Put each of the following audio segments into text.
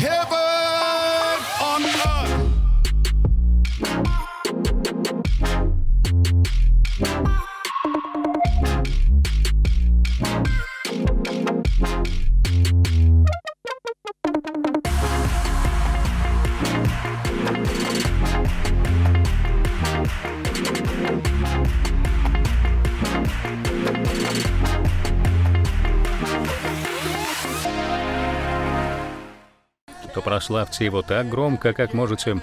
heaven. славьте его так громко, как можете.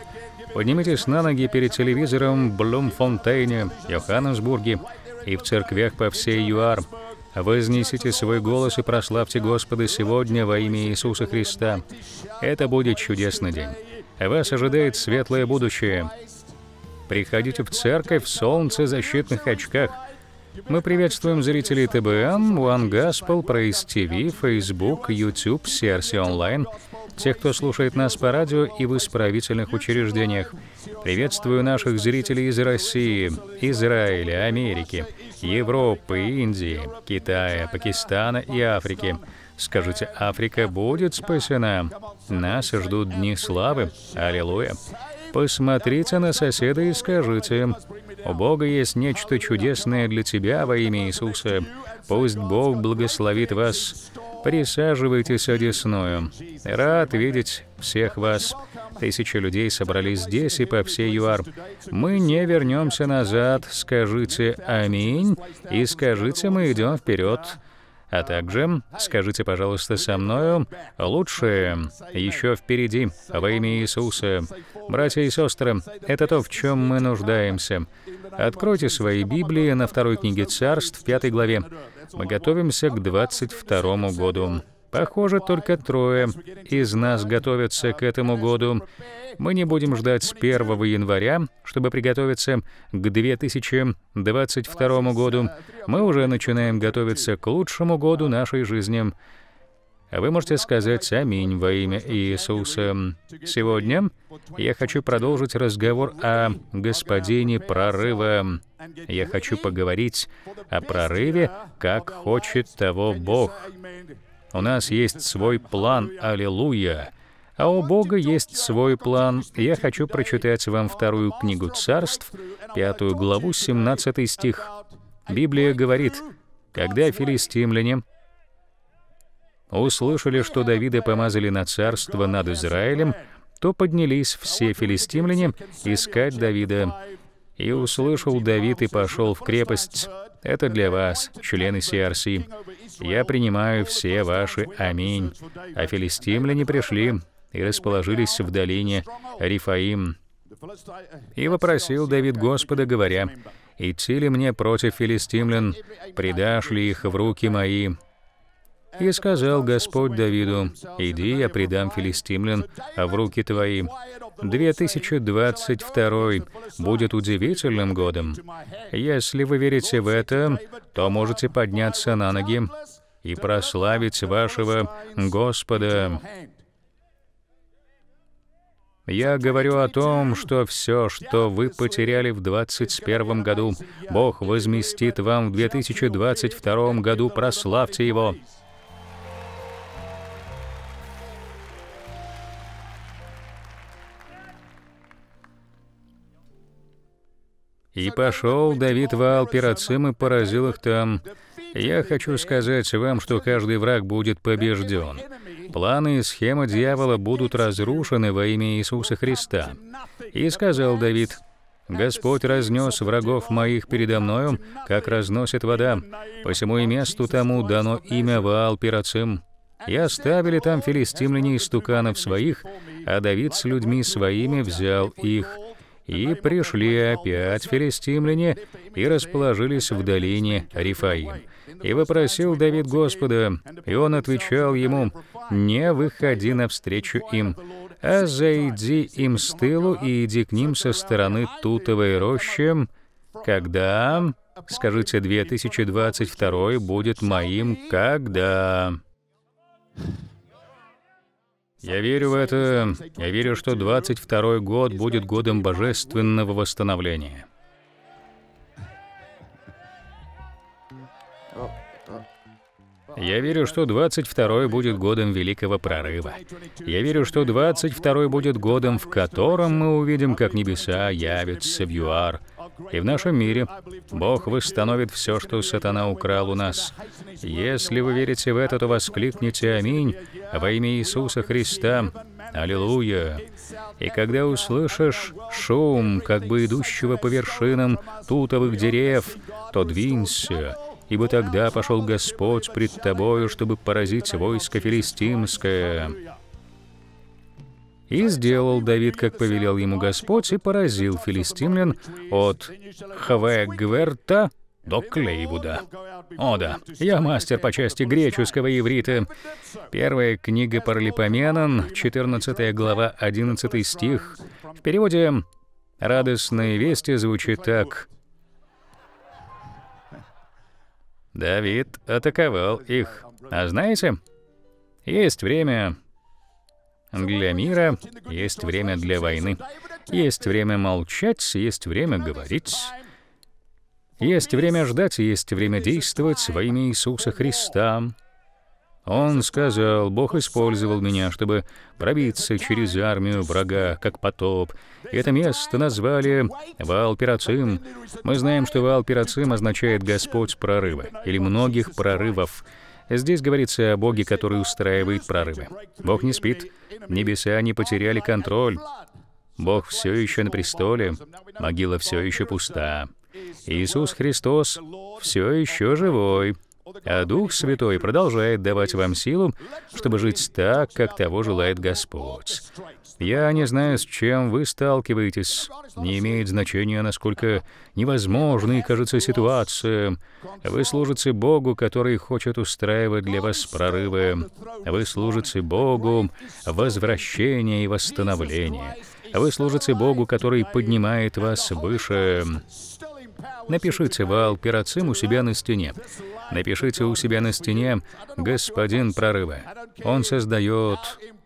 Поднимитесь на ноги перед телевизором в Блумфонтейне, Йоханнесбурге и в церквях по всей ЮАР. Вознесите свой голос и прославьте Господа сегодня во имя Иисуса Христа. Это будет чудесный день. Вас ожидает светлое будущее. Приходите в церковь в солнцезащитных очках. Мы приветствуем зрителей ТБМ, One Gospel, Praise TV, Facebook, YouTube, CRC Онлайн тех, кто слушает нас по радио и в исправительных учреждениях. Приветствую наших зрителей из России, Израиля, Америки, Европы, Индии, Китая, Пакистана и Африки. Скажите, Африка будет спасена? Нас ждут дни славы. Аллилуйя. Посмотрите на соседа и скажите, «У Бога есть нечто чудесное для тебя во имя Иисуса. Пусть Бог благословит вас Присаживайтесь одесную. Рад видеть всех вас. Тысячи людей собрались здесь и по всей ЮАР. Мы не вернемся назад. Скажите «Аминь» и скажите «Мы идем вперед». А также скажите, пожалуйста, со мною лучше еще впереди во имя Иисуса. Братья и сестры, это то, в чем мы нуждаемся. Откройте свои Библии на второй книге Царств, в пятой главе. Мы готовимся к 22 году. Похоже, только трое из нас готовятся к этому году. Мы не будем ждать с 1 января, чтобы приготовиться к 2022 году. Мы уже начинаем готовиться к лучшему году нашей жизни. Вы можете сказать «Аминь» во имя Иисуса. Сегодня я хочу продолжить разговор о господине прорыва. Я хочу поговорить о прорыве, как хочет того Бог. У нас есть свой план, аллилуйя. А у Бога есть свой план. Я хочу прочитать вам вторую книгу царств, пятую главу, 17 стих. Библия говорит, когда филистимляне услышали, что Давида помазали на царство над Израилем, то поднялись все филистимляне искать Давида, и услышал Давид и пошел в крепость. Это для вас, члены CRC. Я принимаю все ваши аминь. А филистимляне пришли и расположились в долине Рифаим. И вопросил Давид Господа, говоря, «Идти ли мне против филистимлян? Придашь ли их в руки мои?» И сказал Господь Давиду, «Иди, я предам филистимлян а в руки твои». 2022 будет удивительным годом. Если вы верите в это, то можете подняться на ноги и прославить вашего Господа. Я говорю о том, что все, что вы потеряли в 2021 году, Бог возместит вам в 2022 году. Прославьте Его. И пошел Давид Вал Пирацим и поразил их там. Я хочу сказать вам, что каждый враг будет побежден. Планы и схемы дьявола будут разрушены во имя Иисуса Христа. И сказал Давид, Господь разнес врагов моих передо мною, как разносит вода. Посему и месту тому дано имя Ваал Пирацим. И оставили там филистимляне из туканов своих, а Давид с людьми своими взял их. И пришли опять филистимляне и расположились в долине Рифаим. И вопросил Давид Господа, и он отвечал ему, «Не выходи навстречу им, а зайди им с тылу и иди к ним со стороны Тутовой рощи, когда, скажите, 2022 будет моим, когда...» Я верю в это. Я верю, что 22 год будет годом божественного восстановления. Я верю, что 22 будет годом великого прорыва. Я верю, что 22 будет годом, в котором мы увидим, как небеса явятся в ЮАР. И в нашем мире Бог восстановит все, что сатана украл у нас. Если вы верите в это, то воскликните «Аминь» во имя Иисуса Христа. Аллилуйя! И когда услышишь шум, как бы идущего по вершинам тутовых дерев, то двинься, ибо тогда пошел Господь пред тобою, чтобы поразить войско филистимское». И сделал Давид, как повелел ему Господь, и поразил филистимлян от Хвегверта до Клейвуда. О да, я мастер по части греческого иврита. Первая книга Паралипоменон, 14 глава, 11 стих. В переводе «Радостные вести» звучит так. Давид атаковал их. А знаете, есть время для мира, есть время для войны, есть время молчать, есть время говорить, есть время ждать, есть время действовать во имя Иисуса Христа. Он сказал, Бог использовал меня, чтобы пробиться через армию врага, как потоп. И это место назвали Валпирацим. Мы знаем, что Валпирацим означает «Господь прорыва» или «многих прорывов». Здесь говорится о Боге, который устраивает прорывы. Бог не спит, небеса не потеряли контроль. Бог все еще на престоле, могила все еще пуста. Иисус Христос все еще живой. А Дух Святой продолжает давать вам силу, чтобы жить так, как того желает Господь. Я не знаю, с чем вы сталкиваетесь. Не имеет значения, насколько невозможной кажется ситуация. Вы служите Богу, который хочет устраивать для вас прорывы. Вы служите Богу возвращения и восстановления. Вы служите Богу, который поднимает вас выше. Напишите Ваал Пирацим у себя на стене. Напишите у себя на стене «Господин прорыва». Он создает,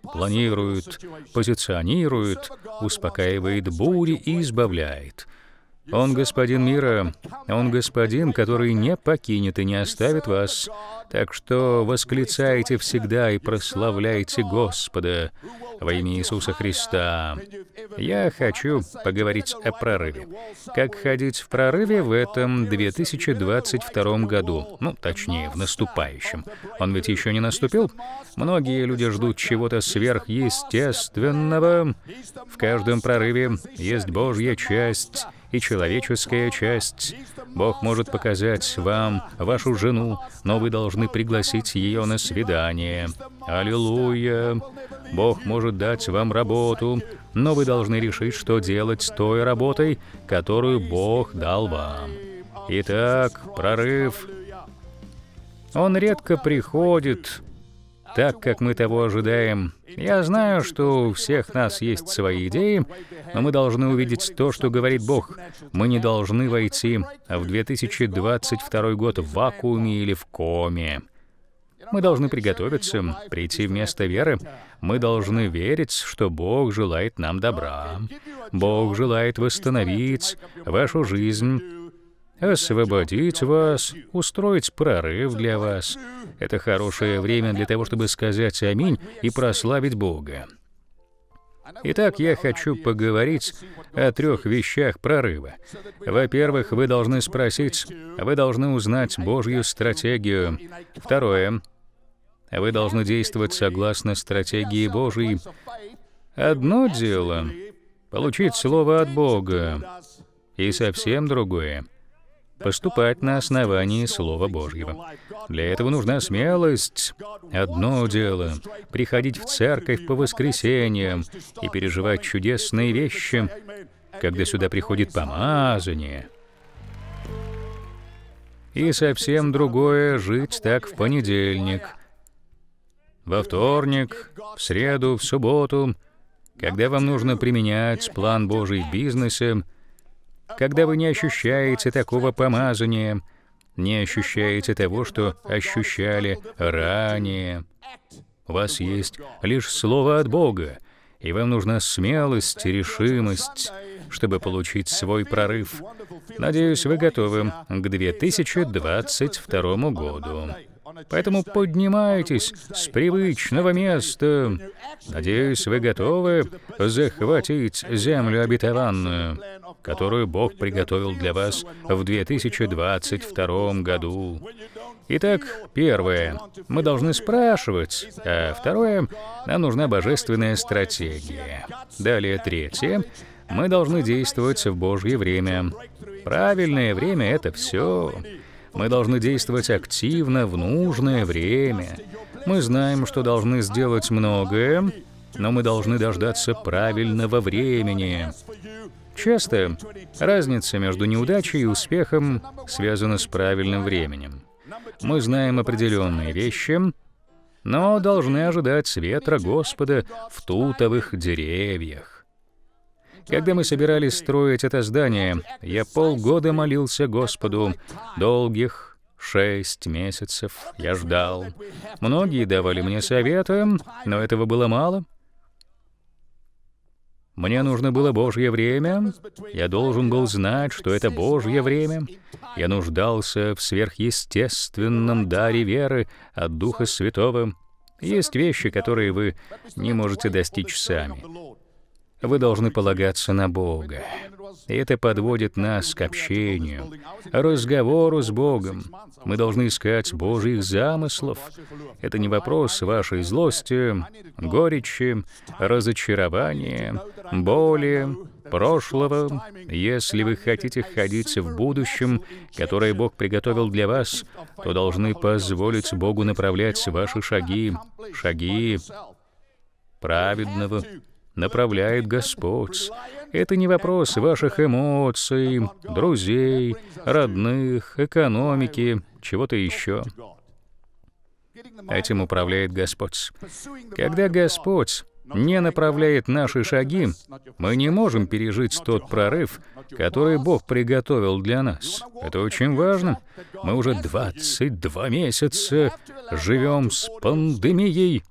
планирует, позиционирует, успокаивает бури и избавляет — он господин мира, он господин, который не покинет и не оставит вас. Так что восклицайте всегда и прославляйте Господа во имя Иисуса Христа. Я хочу поговорить о прорыве. Как ходить в прорыве в этом 2022 году? Ну, точнее, в наступающем. Он ведь еще не наступил? Многие люди ждут чего-то сверхъестественного. В каждом прорыве есть Божья часть — и человеческая часть. Бог может показать вам вашу жену, но вы должны пригласить ее на свидание. Аллилуйя! Бог может дать вам работу, но вы должны решить, что делать с той работой, которую Бог дал вам. Итак, прорыв. Он редко приходит, так, как мы того ожидаем. Я знаю, что у всех нас есть свои идеи, но мы должны увидеть то, что говорит Бог. Мы не должны войти в 2022 год в вакууме или в коме. Мы должны приготовиться, прийти вместо веры. Мы должны верить, что Бог желает нам добра. Бог желает восстановить вашу жизнь, освободить вас, устроить прорыв для вас. Это хорошее время для того, чтобы сказать аминь и прославить Бога. Итак, я хочу поговорить о трех вещах прорыва. Во-первых, вы должны спросить, вы должны узнать Божью стратегию. Второе, вы должны действовать согласно стратегии Божьей. Одно дело — получить слово от Бога, и совсем другое поступать на основании Слова Божьего. Для этого нужна смелость. Одно дело — приходить в церковь по воскресеньям и переживать чудесные вещи, когда сюда приходит помазание. И совсем другое — жить так в понедельник, во вторник, в среду, в субботу, когда вам нужно применять план Божий в бизнесе, когда вы не ощущаете такого помазания, не ощущаете того, что ощущали ранее. У вас есть лишь слово от Бога, и вам нужна смелость и решимость, чтобы получить свой прорыв. Надеюсь, вы готовы к 2022 году. Поэтому поднимайтесь с привычного места. Надеюсь, вы готовы захватить землю обетованную, которую Бог приготовил для вас в 2022 году. Итак, первое, мы должны спрашивать, а второе, нам нужна божественная стратегия. Далее третье, мы должны действовать в Божье время. Правильное время — это все. Мы должны действовать активно в нужное время. Мы знаем, что должны сделать многое, но мы должны дождаться правильного времени. Часто разница между неудачей и успехом связана с правильным временем. Мы знаем определенные вещи, но должны ожидать ветра Господа в тутовых деревьях. Когда мы собирались строить это здание, я полгода молился Господу, долгих шесть месяцев я ждал. Многие давали мне советы, но этого было мало. Мне нужно было Божье время. Я должен был знать, что это Божье время. Я нуждался в сверхъестественном даре веры от Духа Святого. Есть вещи, которые вы не можете достичь сами вы должны полагаться на Бога. И это подводит нас к общению, разговору с Богом. Мы должны искать Божьих замыслов. Это не вопрос вашей злости, горечи, разочарования, боли, прошлого. Если вы хотите ходить в будущем, которое Бог приготовил для вас, то должны позволить Богу направлять ваши шаги, шаги праведного направляет Господь. Это не вопрос ваших эмоций, друзей, родных, экономики, чего-то еще. Этим управляет Господь. Когда Господь не направляет наши шаги, мы не можем пережить тот прорыв, который Бог приготовил для нас. Это очень важно. Мы уже 22 месяца живем с пандемией,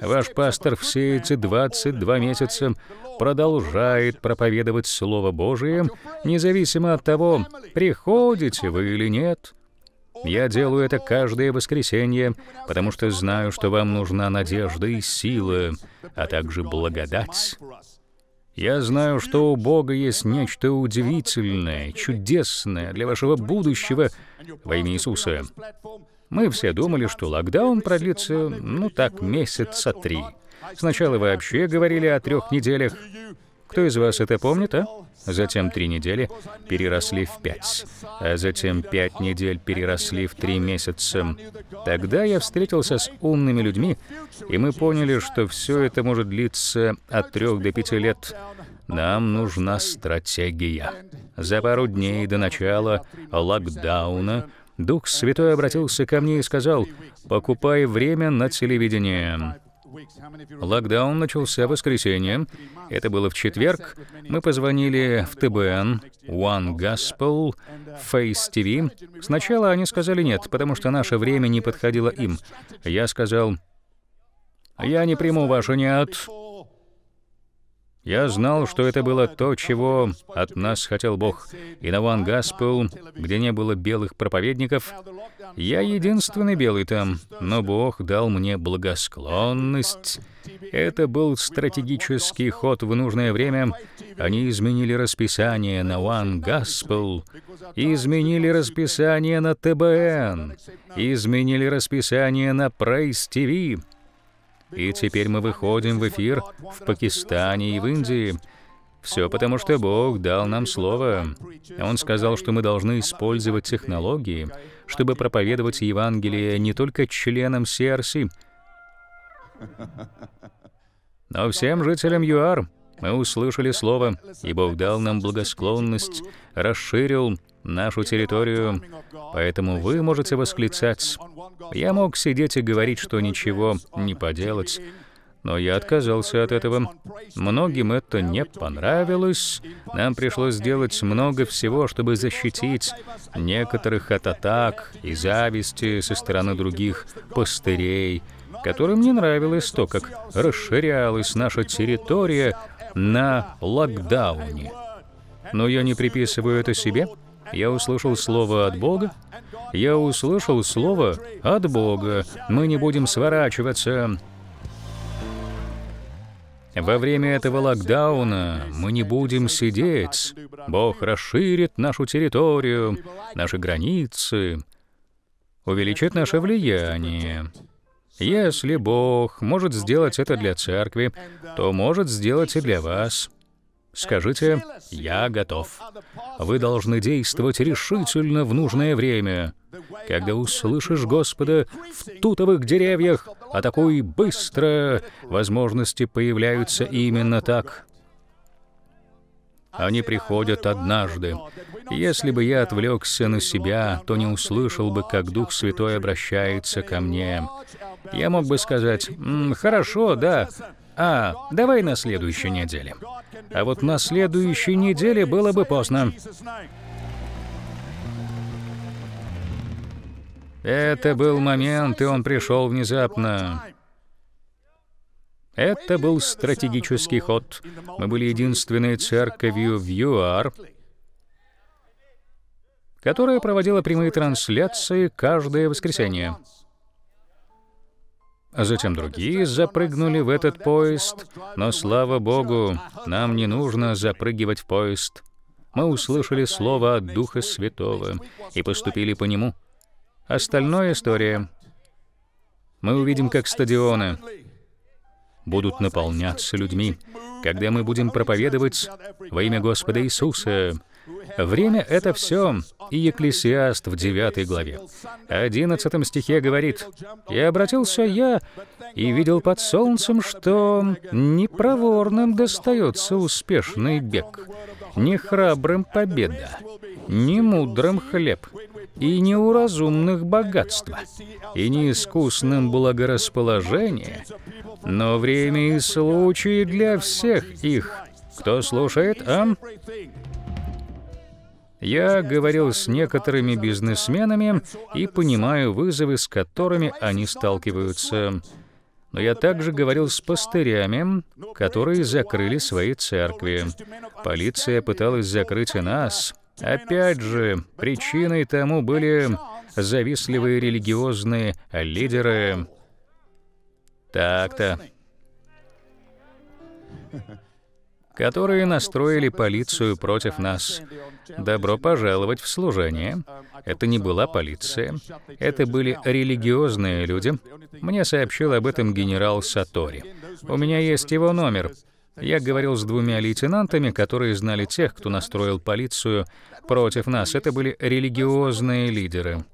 Ваш пастор все эти 22 месяца продолжает проповедовать Слово Божие, независимо от того, приходите вы или нет. Я делаю это каждое воскресенье, потому что знаю, что вам нужна надежда и сила, а также благодать. Я знаю, что у Бога есть нечто удивительное, чудесное для вашего будущего во имя Иисуса. Мы все думали, что локдаун продлится, ну так, месяца три. Сначала вообще говорили о трех неделях. Кто из вас это помнит, а? Затем три недели переросли в пять. А затем пять недель переросли в три месяца. Тогда я встретился с умными людьми, и мы поняли, что все это может длиться от трех до пяти лет. Нам нужна стратегия. За пару дней до начала локдауна Дух Святой обратился ко мне и сказал, «Покупай время на телевидении». Локдаун начался в воскресенье. Это было в четверг. Мы позвонили в ТБН, One Gospel, Face TV. Сначала они сказали нет, потому что наше время не подходило им. Я сказал, «Я не приму вашу «нет». Я знал, что это было то, чего от нас хотел Бог. И на One Gospel, где не было белых проповедников, я единственный белый там, но Бог дал мне благосклонность. Это был стратегический ход в нужное время. Они изменили расписание на One Gospel, изменили расписание на ТБН, изменили расписание на Praise TV. И теперь мы выходим в эфир в Пакистане и в Индии. Все потому, что Бог дал нам слово. Он сказал, что мы должны использовать технологии, чтобы проповедовать Евангелие не только членам CRC, но всем жителям ЮАР. Мы услышали слово, и Бог дал нам благосклонность, расширил нашу территорию, поэтому вы можете восклицать. Я мог сидеть и говорить, что ничего не поделать, но я отказался от этого. Многим это не понравилось. Нам пришлось сделать много всего, чтобы защитить некоторых от атак и зависти со стороны других пастырей, которым не нравилось то, как расширялась наша территория на локдауне. Но я не приписываю это себе. Я услышал слово от Бога. Я услышал слово от Бога. Мы не будем сворачиваться. Во время этого локдауна мы не будем сидеть. Бог расширит нашу территорию, наши границы, увеличит наше влияние. Если Бог может сделать это для церкви, то может сделать и для вас. Скажите, я готов. Вы должны действовать решительно в нужное время. Когда услышишь Господа в тутовых деревьях, А атакуй быстро. Возможности появляются именно так. Они приходят однажды. Если бы я отвлекся на себя, то не услышал бы, как Дух Святой обращается ко мне. Я мог бы сказать, «Хорошо, да, «А, давай на следующей неделе». А вот на следующей неделе было бы поздно. Это был момент, и он пришел внезапно. Это был стратегический ход. Мы были единственной церковью в ЮАР, которая проводила прямые трансляции каждое воскресенье. А затем другие запрыгнули в этот поезд, но слава богу, нам не нужно запрыгивать в поезд. Мы услышали слово от Духа Святого и поступили по нему. Остальная история. Мы увидим, как стадионы будут наполняться людьми, когда мы будем проповедовать во имя Господа Иисуса. Время — это все, и Екклесиаст в 9 главе. одиннадцатом стихе говорит, «И обратился я и видел под солнцем, что непроворным достается успешный бег, не храбрым победа, не мудрым хлеб, и не у разумных богатства, и не искусным благорасположение, но время и случай для всех их, кто слушает, а?» Я говорил с некоторыми бизнесменами и понимаю вызовы, с которыми они сталкиваются. Но я также говорил с пастырями, которые закрыли свои церкви. Полиция пыталась закрыть и нас. Опять же, причиной тому были завистливые религиозные лидеры. Так-то. Которые настроили полицию против нас. Добро пожаловать в служение. Это не была полиция. Это были религиозные люди. Мне сообщил об этом генерал Сатори. У меня есть его номер. Я говорил с двумя лейтенантами, которые знали тех, кто настроил полицию против нас. Это были религиозные лидеры.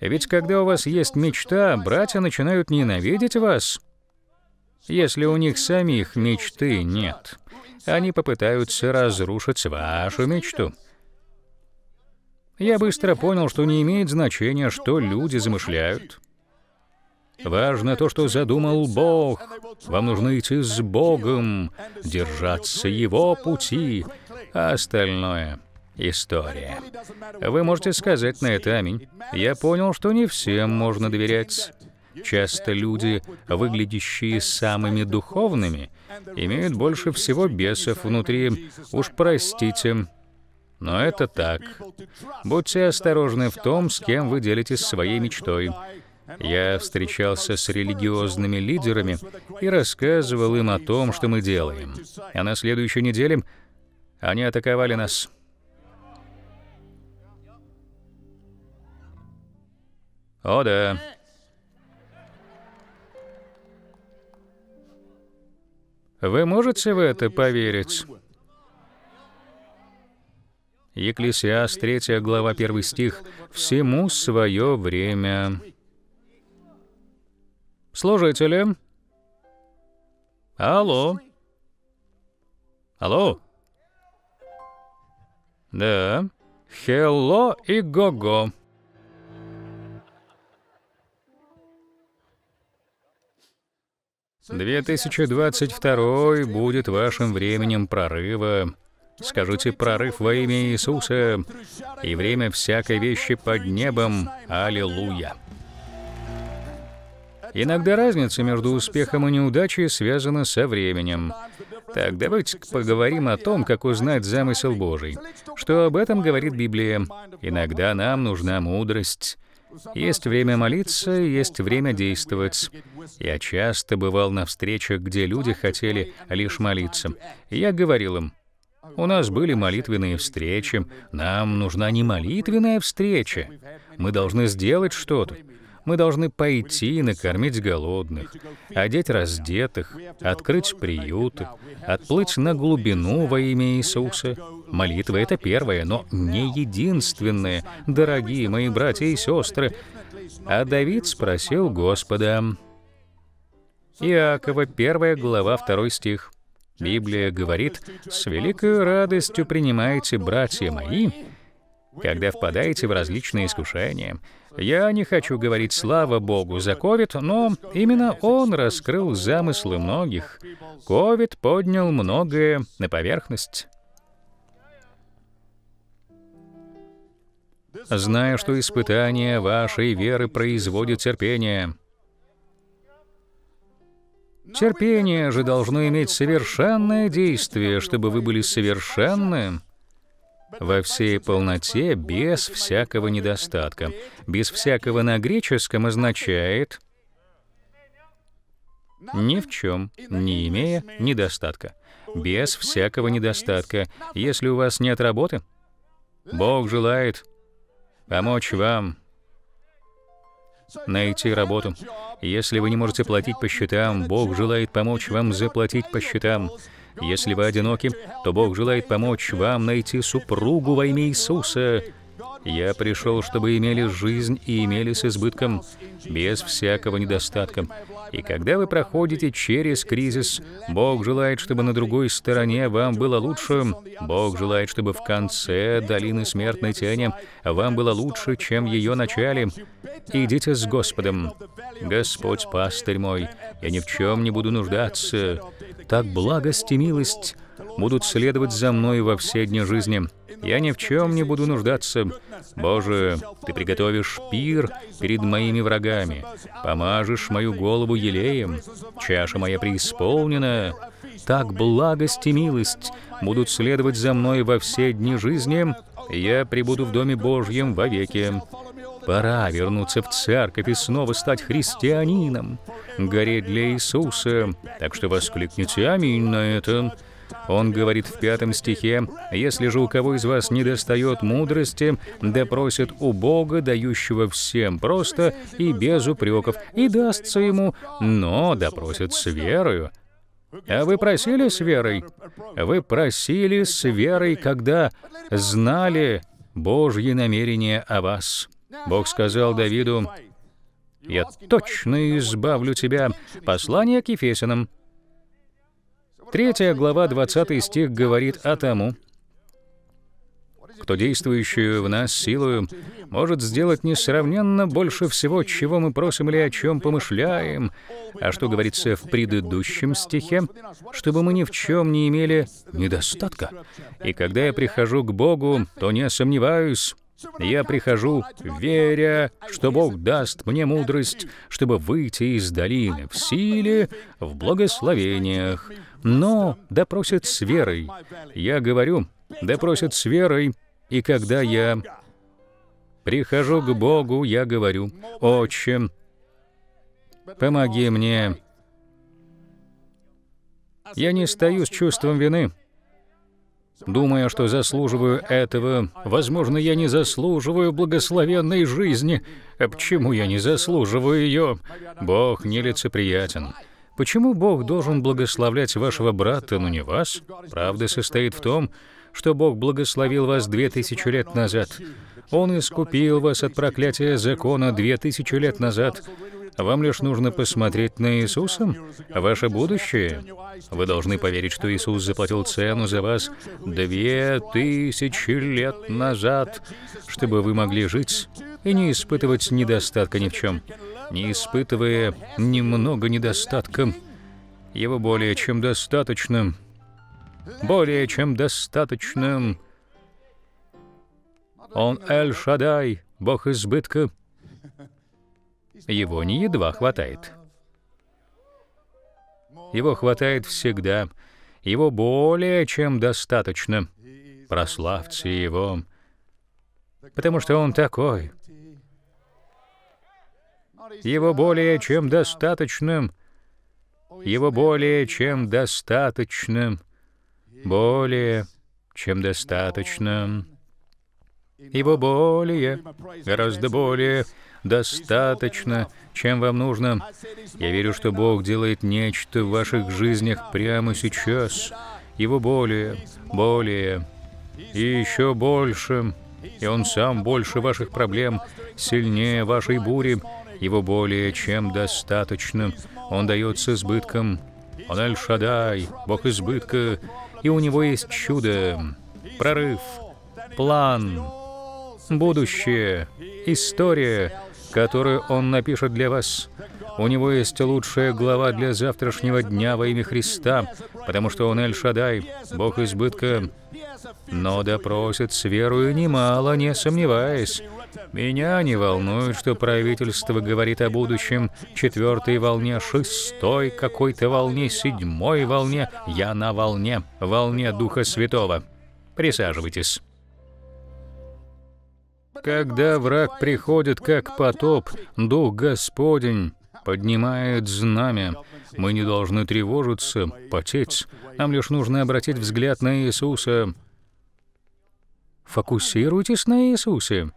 Ведь когда у вас есть мечта, братья начинают ненавидеть вас. Если у них самих мечты нет, они попытаются разрушить вашу мечту. Я быстро понял, что не имеет значения, что люди замышляют. Важно то, что задумал Бог. Вам нужно идти с Богом, держаться Его пути, а остальное — история. Вы можете сказать на это «Аминь». Я понял, что не всем можно доверять. Часто люди, выглядящие самыми духовными, имеют больше всего бесов внутри. Уж простите, но это так. Будьте осторожны в том, с кем вы делитесь своей мечтой. Я встречался с религиозными лидерами и рассказывал им о том, что мы делаем. А на следующей неделе они атаковали нас. О да, Вы можете в это поверить? Екклесиас, 3 глава, 1 стих. «Всему свое время». Служители? Алло? Алло? Да. Хелло и го-го. 2022 будет вашим временем прорыва. Скажите прорыв во имя Иисуса и время всякой вещи под небом. Аллилуйя. Иногда разница между успехом и неудачей связана со временем. Так, давайте поговорим о том, как узнать замысел Божий. Что об этом говорит Библия? Иногда нам нужна мудрость. Есть время молиться, есть время действовать. Я часто бывал на встречах, где люди хотели лишь молиться. Я говорил им, у нас были молитвенные встречи, нам нужна не молитвенная встреча. Мы должны сделать что-то. Мы должны пойти и накормить голодных, одеть раздетых, открыть приюты, отплыть на глубину во имя Иисуса. Молитва — это первое, но не единственное, дорогие мои братья и сестры. А Давид спросил Господа. Иакова, 1 глава, 2 стих. Библия говорит, «С великой радостью принимайте, братья мои, когда впадаете в различные искушения. Я не хочу говорить «слава Богу» за ковид, но именно он раскрыл замыслы многих. Ковид поднял многое на поверхность. зная, что испытание вашей веры производит терпение. Терпение же должно иметь совершенное действие, чтобы вы были совершенны во всей полноте, без всякого недостатка. Без всякого на греческом означает ни в чем, не имея недостатка. Без всякого недостатка. Если у вас нет работы, Бог желает помочь вам найти работу. Если вы не можете платить по счетам, Бог желает помочь вам заплатить по счетам. Если вы одиноки, то Бог желает помочь вам найти супругу во имя Иисуса. Я пришел, чтобы имели жизнь и имели с избытком, без всякого недостатка. И когда вы проходите через кризис, Бог желает, чтобы на другой стороне вам было лучше. Бог желает, чтобы в конце долины смертной тени вам было лучше, чем ее начале. Идите с Господом. Господь, пастырь мой, я ни в чем не буду нуждаться. Так благость и милость будут следовать за мной во все дни жизни. Я ни в чем не буду нуждаться. Боже, Ты приготовишь пир перед моими врагами, помажешь мою голову елеем, чаша моя преисполнена. Так благость и милость будут следовать за мной во все дни жизни. Я пребуду в Доме Божьем вовеки. Пора вернуться в церковь и снова стать христианином, гореть для Иисуса. Так что воскликните «Аминь» на это. Он говорит в пятом стихе, «Если же у кого из вас не достает мудрости, да просит у Бога, дающего всем просто и без упреков, и дастся ему, но да с верою». А вы просили с верой? Вы просили с верой, когда знали Божье намерение о вас. Бог сказал Давиду, «Я точно избавлю тебя». Послание к Ефесянам. Третья глава, 20 стих говорит о тому, кто действующую в нас силою может сделать несравненно больше всего, чего мы просим или о чем помышляем, а что говорится в предыдущем стихе, чтобы мы ни в чем не имели недостатка. И когда я прихожу к Богу, то не сомневаюсь, я прихожу, веря, что Бог даст мне мудрость, чтобы выйти из долины в силе, в благословениях. Но допросят с верой. Я говорю, допросят с верой. И когда я прихожу к Богу, я говорю, «Отче, помоги мне». Я не стою с чувством вины думая, что заслуживаю этого. Возможно, я не заслуживаю благословенной жизни. А почему я не заслуживаю ее? Бог нелицеприятен. Почему Бог должен благословлять вашего брата, но не вас? Правда состоит в том, что Бог благословил вас две тысячи лет назад. Он искупил вас от проклятия закона две тысячи лет назад. Вам лишь нужно посмотреть на Иисуса, ваше будущее. Вы должны поверить, что Иисус заплатил цену за вас две тысячи лет назад, чтобы вы могли жить и не испытывать недостатка ни в чем, не испытывая немного недостатка. Его более чем достаточно. Более чем достаточно. Он Эль-Шадай, Бог избытка его не едва хватает. Его хватает всегда, его более чем достаточно. Прославьте его, потому что он такой. Его более чем достаточным, его более чем достаточным, более чем достаточно, Его более, гораздо более, достаточно, чем вам нужно. Я верю, что Бог делает нечто в ваших жизнях прямо сейчас. Его более, более и еще больше. И Он сам больше ваших проблем, сильнее вашей бури. Его более чем достаточно. Он дает с избытком. Он Аль-Шадай, Бог избытка. И у Него есть чудо, прорыв, план, будущее, история — которую он напишет для вас. У него есть лучшая глава для завтрашнего дня во имя Христа, потому что он Эль-Шадай, Бог избытка. Но допросит с верою немало, не сомневаясь. Меня не волнует, что правительство говорит о будущем, четвертой волне, шестой какой-то волне, седьмой волне. Я на волне, волне Духа Святого. Присаживайтесь. Когда враг приходит как потоп, Дух Господень поднимает знамя. Мы не должны тревожиться, потеть. Нам лишь нужно обратить взгляд на Иисуса. Фокусируйтесь на Иисусе.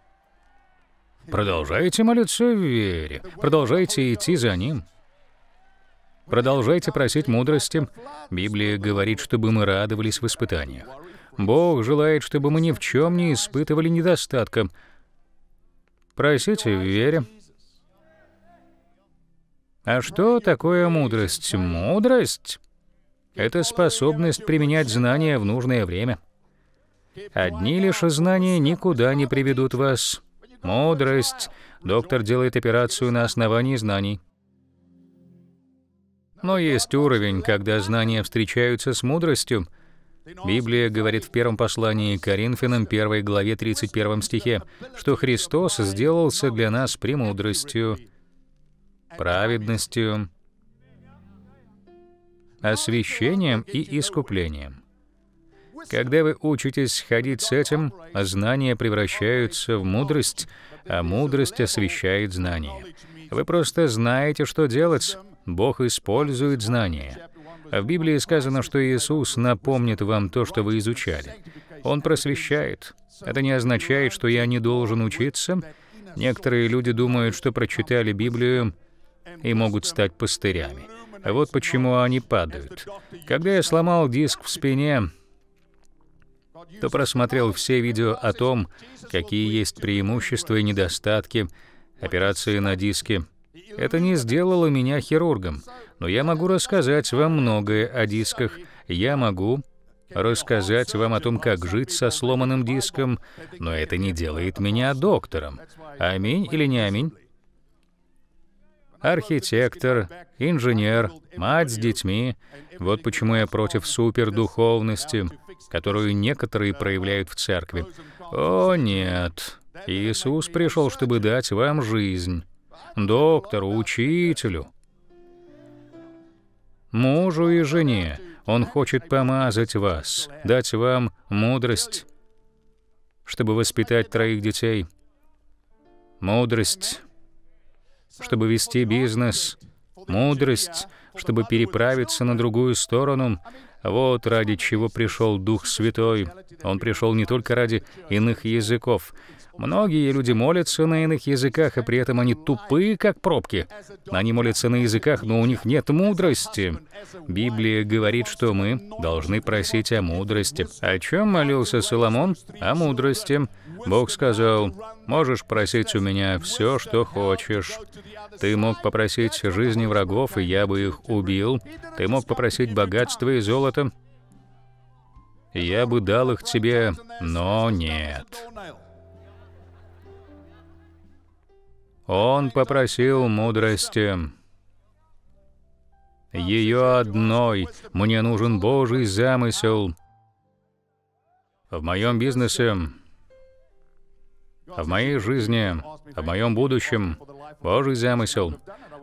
Продолжайте молиться в вере. Продолжайте идти за Ним. Продолжайте просить мудрости. Библия говорит, чтобы мы радовались в испытаниях. Бог желает, чтобы мы ни в чем не испытывали недостатка, просите в вере. А что такое мудрость? Мудрость — это способность применять знания в нужное время. Одни лишь знания никуда не приведут вас. Мудрость. Доктор делает операцию на основании знаний. Но есть уровень, когда знания встречаются с мудростью — Библия говорит в первом послании Коринфянам, 1 главе 31 стихе, что Христос сделался для нас премудростью, праведностью, освящением и искуплением. Когда вы учитесь ходить с этим, знания превращаются в мудрость, а мудрость освещает знания. Вы просто знаете, что делать. Бог использует знания. А в Библии сказано, что Иисус напомнит вам то, что вы изучали. Он просвещает. Это не означает, что я не должен учиться. Некоторые люди думают, что прочитали Библию и могут стать пастырями. Вот почему они падают. Когда я сломал диск в спине, то просмотрел все видео о том, какие есть преимущества и недостатки операции на диске. Это не сделало меня хирургом. Но я могу рассказать вам многое о дисках. Я могу рассказать вам о том, как жить со сломанным диском, но это не делает меня доктором. Аминь или не аминь? Архитектор, инженер, мать с детьми. Вот почему я против супердуховности, которую некоторые проявляют в церкви. О нет, Иисус пришел, чтобы дать вам жизнь. Доктору, учителю, мужу и жене. Он хочет помазать вас, дать вам мудрость, чтобы воспитать троих детей. Мудрость, чтобы вести бизнес. Мудрость, чтобы переправиться на другую сторону. Вот ради чего пришел Дух Святой. Он пришел не только ради иных языков, Многие люди молятся на иных языках, и при этом они тупы, как пробки. Они молятся на языках, но у них нет мудрости. Библия говорит, что мы должны просить о мудрости. О чем молился Соломон? О мудрости. Бог сказал, «Можешь просить у меня все, что хочешь. Ты мог попросить жизни врагов, и я бы их убил. Ты мог попросить богатство и золото, я бы дал их тебе, но нет. Он попросил мудрости. Ее одной. Мне нужен Божий замысел. В моем бизнесе, в моей жизни, в моем будущем. Божий замысел.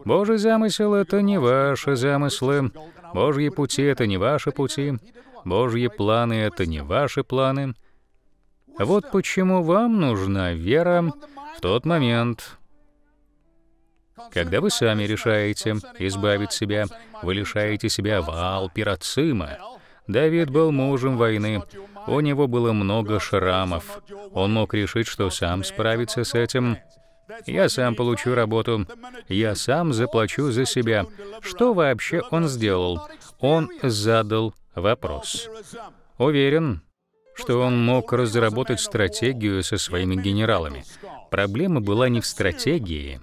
Божий замысел — это не ваши замыслы. Божьи пути — это не ваши пути. Божьи планы — это не ваши планы. Вот почему вам нужна вера в тот момент, когда вы сами решаете избавить себя, вы лишаете себя ваалпирацима. Давид был мужем войны. У него было много шрамов. Он мог решить, что сам справится с этим. Я сам получу работу. Я сам заплачу за себя. Что вообще он сделал? Он задал вопрос. Уверен, что он мог разработать стратегию со своими генералами. Проблема была не в стратегии.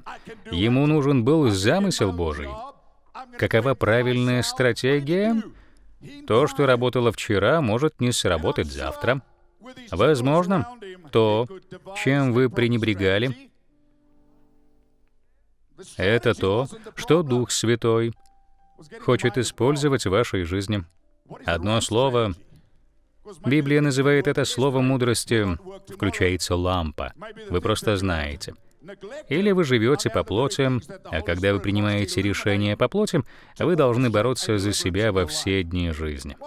Ему нужен был замысел Божий. Какова правильная стратегия? То, что работало вчера, может не сработать завтра. Возможно, то, чем вы пренебрегали, это то, что Дух Святой хочет использовать в вашей жизни. Одно слово Библия называет это слово мудрости, включается лампа. Вы просто знаете. Или вы живете по плоти, а когда вы принимаете решение по плоти, вы должны бороться за себя во все дни жизни.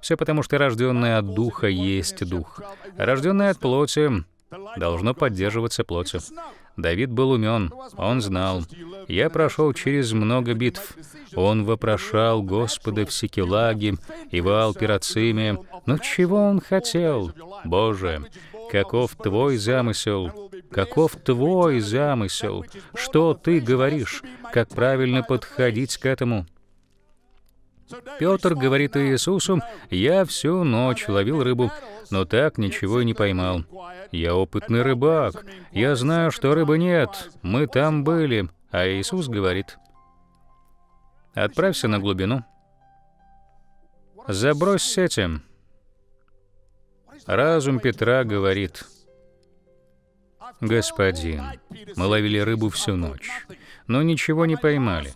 Все потому, что рожденное от духа есть дух. Рожденное от плоти должно поддерживаться плотью. Давид был умен, он знал. Я прошел через много битв. Он вопрошал Господа в Секелаге и в Алперациме. Но «Ну чего он хотел? Боже, каков твой замысел? Каков твой замысел? Что ты говоришь? Как правильно подходить к этому? Петр говорит Иисусу, «Я всю ночь ловил рыбу, но так ничего и не поймал. Я опытный рыбак, я знаю, что рыбы нет, мы там были». А Иисус говорит, «Отправься на глубину, забрось с этим. Разум Петра говорит, «Господин, мы ловили рыбу всю ночь, но ничего не поймали.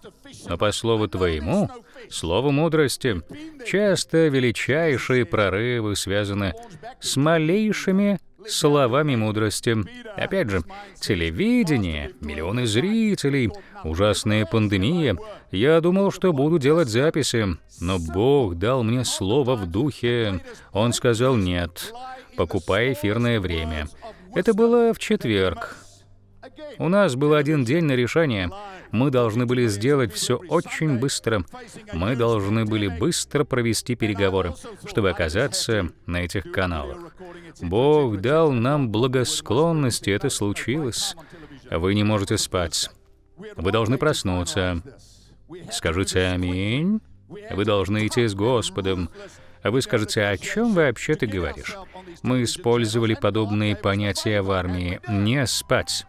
Но а по слову твоему, слову мудрости, часто величайшие прорывы связаны с малейшими словами мудрости. Опять же, телевидение, миллионы зрителей, ужасная пандемия. Я думал, что буду делать записи, но Бог дал мне слово в духе. Он сказал «нет, Покупая эфирное время». Это было в четверг. У нас был один день на решение. Мы должны были сделать все очень быстро. Мы должны были быстро провести переговоры, чтобы оказаться на этих каналах. Бог дал нам благосклонность, и это случилось. Вы не можете спать. Вы должны проснуться. Скажите «Аминь». Вы должны идти с Господом. Вы скажете, о чем вы вообще ты говоришь? Мы использовали подобные понятия в армии. Не спать.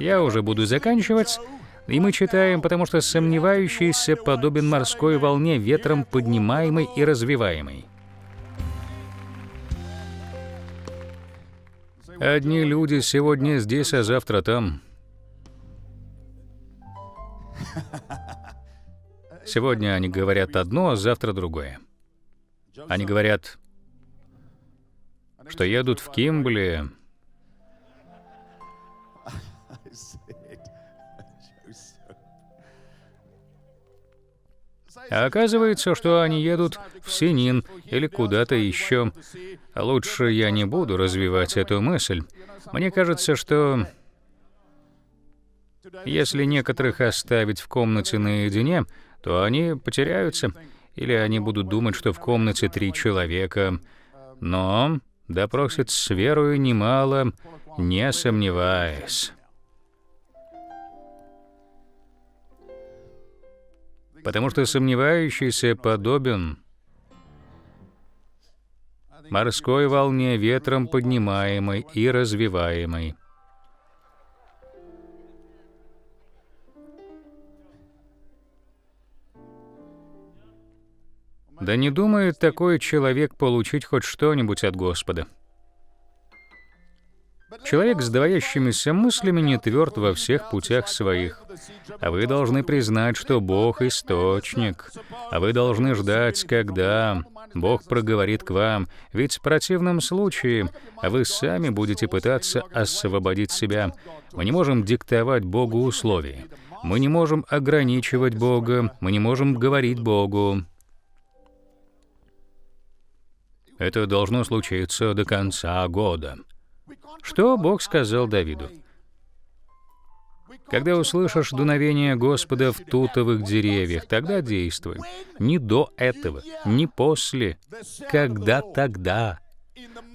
Я уже буду заканчивать, и мы читаем, потому что сомневающийся подобен морской волне, ветром поднимаемой и развиваемой. Одни люди сегодня здесь, а завтра там. Сегодня они говорят одно, а завтра другое. Они говорят, что едут в Кимбле. А оказывается, что они едут в Синин или куда-то еще. Лучше я не буду развивать эту мысль. Мне кажется, что если некоторых оставить в комнате наедине, то они потеряются, или они будут думать, что в комнате три человека. Но допросит с верою немало, не сомневаясь. потому что сомневающийся подобен морской волне, ветром поднимаемой и развиваемой. Да не думает такой человек получить хоть что-нибудь от Господа. Человек с двоящимися мыслями не тверд во всех путях своих. А вы должны признать, что Бог — источник. А вы должны ждать, когда Бог проговорит к вам, ведь в противном случае вы сами будете пытаться освободить себя. Мы не можем диктовать Богу условия. Мы не можем ограничивать Бога, мы не можем говорить Богу. Это должно случиться до конца года. Что Бог сказал Давиду? Когда услышишь дуновение Господа в тутовых деревьях, тогда действуй. Не до этого, не после. Когда тогда?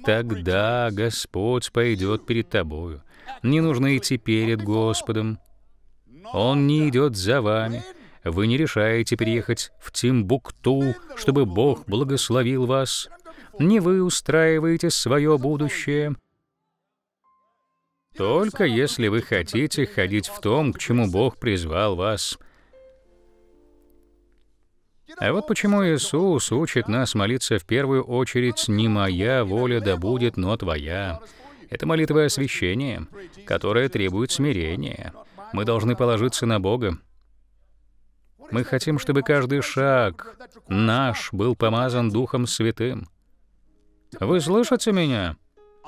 Тогда Господь пойдет перед тобою. Не нужно идти перед Господом. Он не идет за вами. Вы не решаете переехать в Тимбукту, чтобы Бог благословил вас. Не вы устраиваете свое будущее — только если вы хотите ходить в том, к чему Бог призвал вас. А вот почему Иисус учит нас молиться в первую очередь «Не моя воля да будет, но твоя». Это молитва освящения, которая требует смирения. Мы должны положиться на Бога. Мы хотим, чтобы каждый шаг наш был помазан Духом Святым. Вы слышите меня?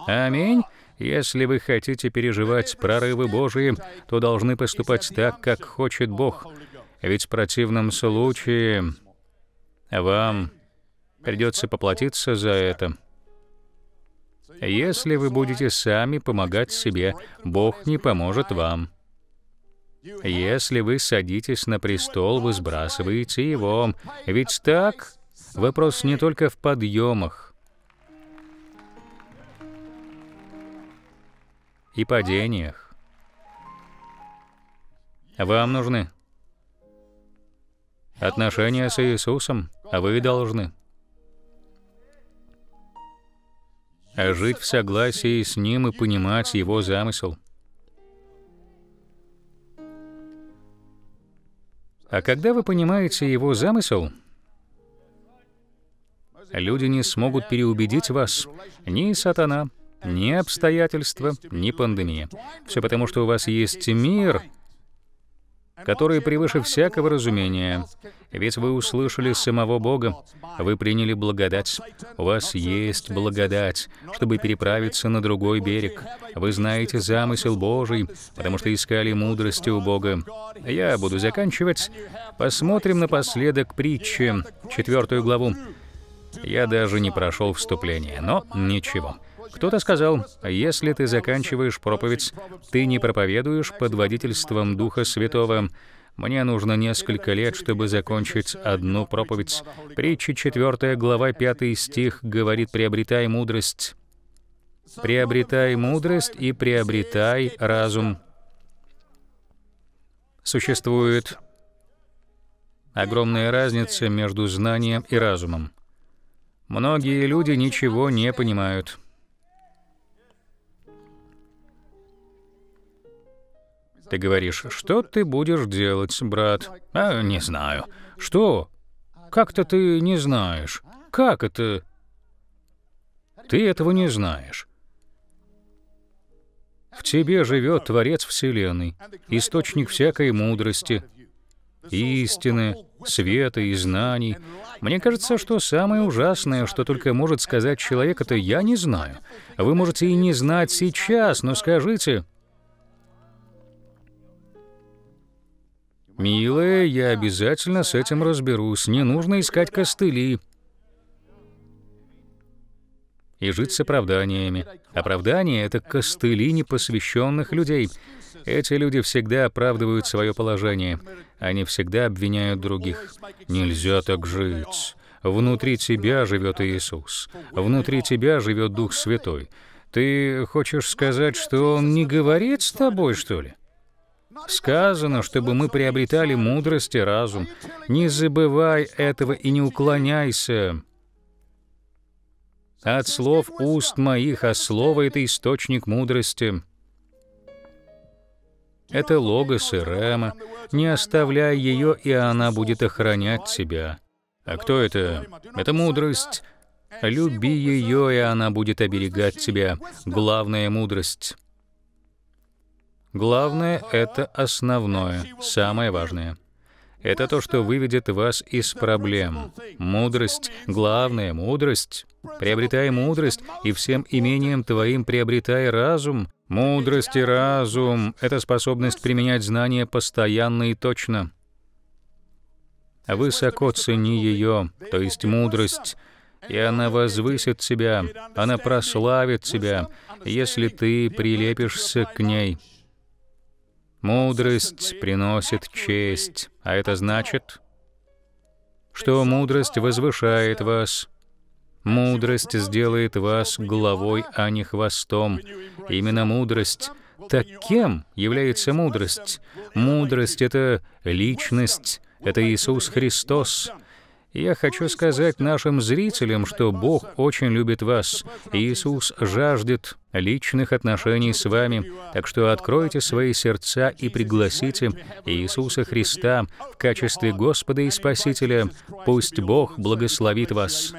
Аминь. Если вы хотите переживать прорывы Божии, то должны поступать так, как хочет Бог. Ведь в противном случае вам придется поплатиться за это. Если вы будете сами помогать себе, Бог не поможет вам. Если вы садитесь на престол, вы сбрасываете его. Ведь так? Вопрос не только в подъемах. и падениях. Вам нужны отношения с Иисусом, а вы должны жить в согласии с Ним и понимать Его замысел. А когда вы понимаете Его замысел, люди не смогут переубедить вас, ни сатана, ни обстоятельства, ни пандемия. Все потому, что у вас есть мир, который превыше всякого разумения. Ведь вы услышали самого Бога, вы приняли благодать. У вас есть благодать, чтобы переправиться на другой берег. Вы знаете замысел Божий, потому что искали мудрости у Бога. Я буду заканчивать. Посмотрим напоследок притчи, четвертую главу. Я даже не прошел вступление, но ничего. Кто-то сказал, если ты заканчиваешь проповедь, ты не проповедуешь под водительством Духа Святого. Мне нужно несколько лет, чтобы закончить одну проповедь. Притча 4 глава 5 стих говорит «приобретай мудрость». Приобретай мудрость и приобретай разум. Существует огромная разница между знанием и разумом. Многие люди ничего не понимают. Ты говоришь, что ты будешь делать, брат? А, не знаю. Что? Как-то ты не знаешь. Как это? Ты этого не знаешь. В тебе живет Творец Вселенной, источник всякой мудрости, истины, света и знаний. Мне кажется, что самое ужасное, что только может сказать человек, это «я не знаю». Вы можете и не знать сейчас, но скажите, Милая, я обязательно с этим разберусь. Не нужно искать костыли. И жить с оправданиями. Оправдание — это костыли непосвященных людей. Эти люди всегда оправдывают свое положение. Они всегда обвиняют других. Нельзя так жить. Внутри тебя живет Иисус. Внутри тебя живет Дух Святой. Ты хочешь сказать, что Он не говорит с тобой, что ли? Сказано, чтобы мы приобретали мудрость и разум. Не забывай этого и не уклоняйся от слов уст моих, а слово — это источник мудрости. Это логос и рема. Не оставляй ее, и она будет охранять тебя. А кто это? Это мудрость. Люби ее, и она будет оберегать тебя. Главная мудрость. Главное — это основное, самое важное. Это то, что выведет вас из проблем. Мудрость, главная мудрость. Приобретай мудрость, и всем имением твоим приобретай разум. Мудрость и разум — это способность применять знания постоянно и точно. Высоко цени ее, то есть мудрость, и она возвысит тебя, она прославит тебя, если ты прилепишься к ней. Мудрость приносит честь, а это значит, что мудрость возвышает вас. Мудрость сделает вас главой, а не хвостом. Именно мудрость. Так кем является мудрость? Мудрость — это личность, это Иисус Христос. Я хочу сказать нашим зрителям, что Бог очень любит вас. Иисус жаждет личных отношений с вами, так что откройте свои сердца и пригласите Иисуса Христа в качестве Господа и Спасителя. Пусть Бог благословит вас.